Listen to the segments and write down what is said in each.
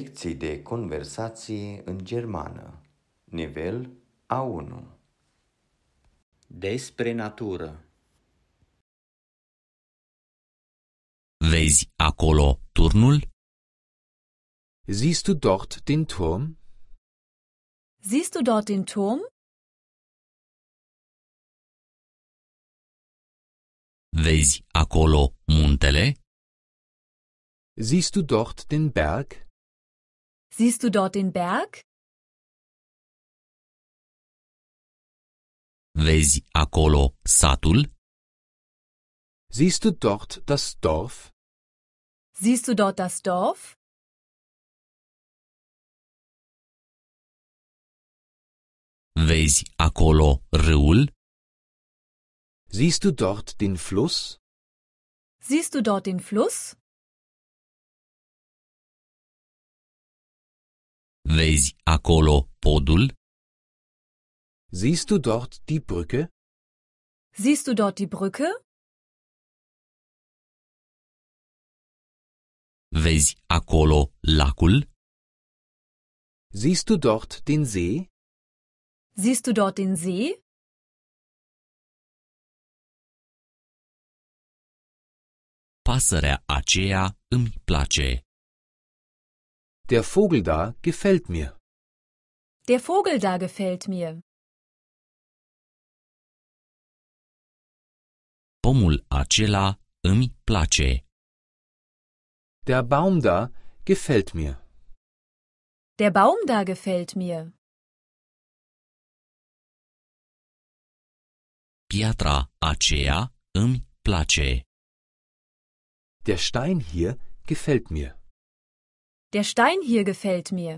Lecții de conversație în germană. Nivel A1. Despre natură. Vezi acolo turnul? Siehst du dort den Turm? Siehst du dort den Turm? Vezi acolo muntele? Siehst du dort den Berg? Siehst du dort den Berg? Vezi acolo satul? Siehst du dort das Dorf? Siehst du dort das Dorf? Vezi acolo râul? Siehst du dort den Fluss? Siehst du dort den Fluss? Vezi acolo podul? Siehst du dort die Brücke? Siehst du dort die Brücke? Vezi acolo lacul? Siehst du dort den See? Siehst du dort den See? Pasărea aceea îmi place. Der Vogel da gefällt mir. Der Vogel da gefällt mir. Pomul acela îmi place. Der Baum da gefällt mir. Der Baum da gefällt mir. Piatra aceea îmi place. Der Stein hier gefällt mir. Der Stein hier gefällt mir.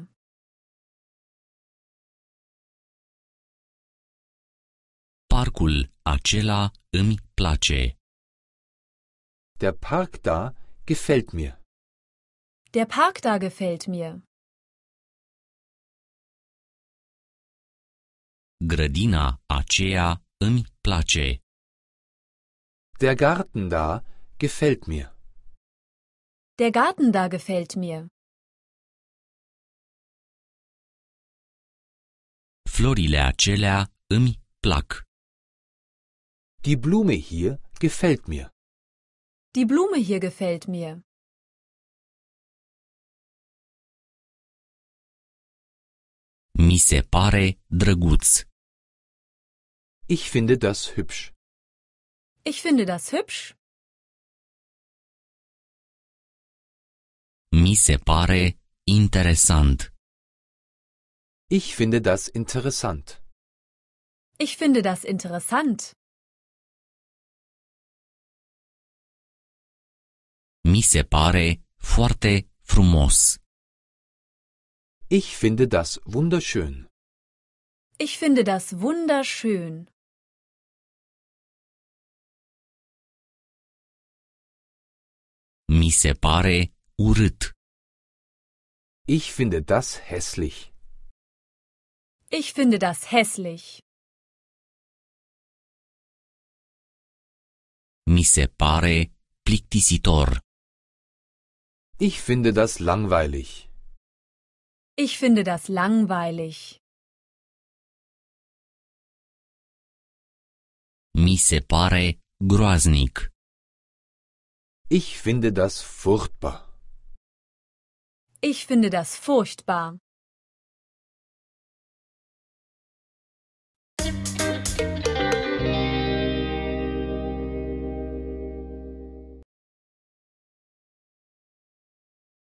Parkul acela îmi place. Der Park da gefällt mir. Der Park da gefällt mir. Grădina aceea îmi place. Der Garten da gefällt mir. Der Garten da gefällt mir. Florile acelea îmi plac. Die Blume hier gefällt mir. Die Blume hier gefällt mir. Mi se pare drăguț. Ich finde das hübsch. Ich finde das hübsch. Mi se pare interessant. Ich finde das interessant. Ich finde das interessant. Mi se pare foarte frumos. Ich finde das wunderschön. Ich finde das wunderschön. Mi se pare urât. Ich finde das hässlich. Ich finde das hässlich. Mi se pare plictisitor. Ich finde das langweilig. Ich finde das langweilig. Mi se pare groaznic. Ich finde das furchtbar. Ich finde das furchtbar.